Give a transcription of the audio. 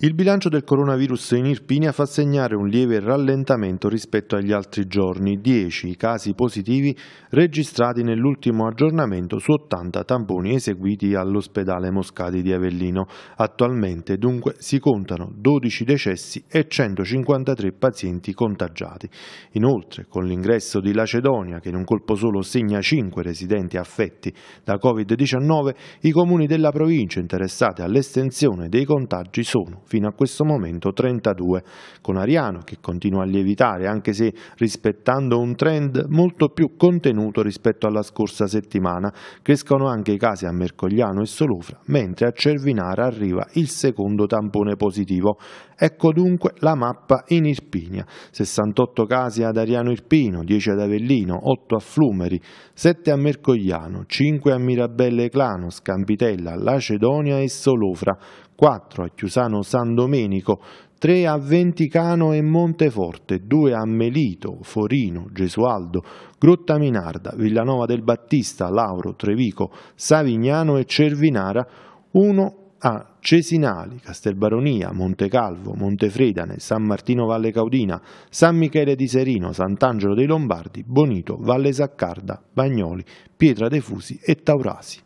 Il bilancio del coronavirus in Irpinia fa segnare un lieve rallentamento rispetto agli altri giorni, 10 i casi positivi registrati nell'ultimo aggiornamento su 80 tamponi eseguiti all'ospedale Moscati di Avellino. Attualmente dunque si contano 12 decessi e 153 pazienti contagiati. Inoltre con l'ingresso di Lacedonia che in un colpo solo segna 5 residenti affetti da Covid-19, i comuni della provincia interessati all'estensione dei contagi sono fino a questo momento 32, con Ariano che continua a lievitare anche se rispettando un trend molto più contenuto rispetto alla scorsa settimana. Crescono anche i casi a Mercogliano e Solufra, mentre a Cervinara arriva il secondo tampone positivo. Ecco dunque la mappa in Irpinia, 68 casi ad Ariano Irpino, 10 ad Avellino, 8 a Flumeri, 7 a Mercogliano, 5 a Mirabelle Clano, Scampitella, Lacedonia e Solufra, 4 a Chiusano San San Domenico, 3 a Venticano e Monteforte, 2 a Melito, Forino, Gesualdo, Grotta Minarda, Villanova del Battista, Lauro, Trevico, Savignano e Cervinara, 1 a Cesinali, Castelbaronia, Montecalvo, Montefredane, San Martino Valle Caudina, San Michele di Serino, Sant'Angelo dei Lombardi, Bonito, Valle Saccarda, Bagnoli, Pietra dei Fusi e Taurasi.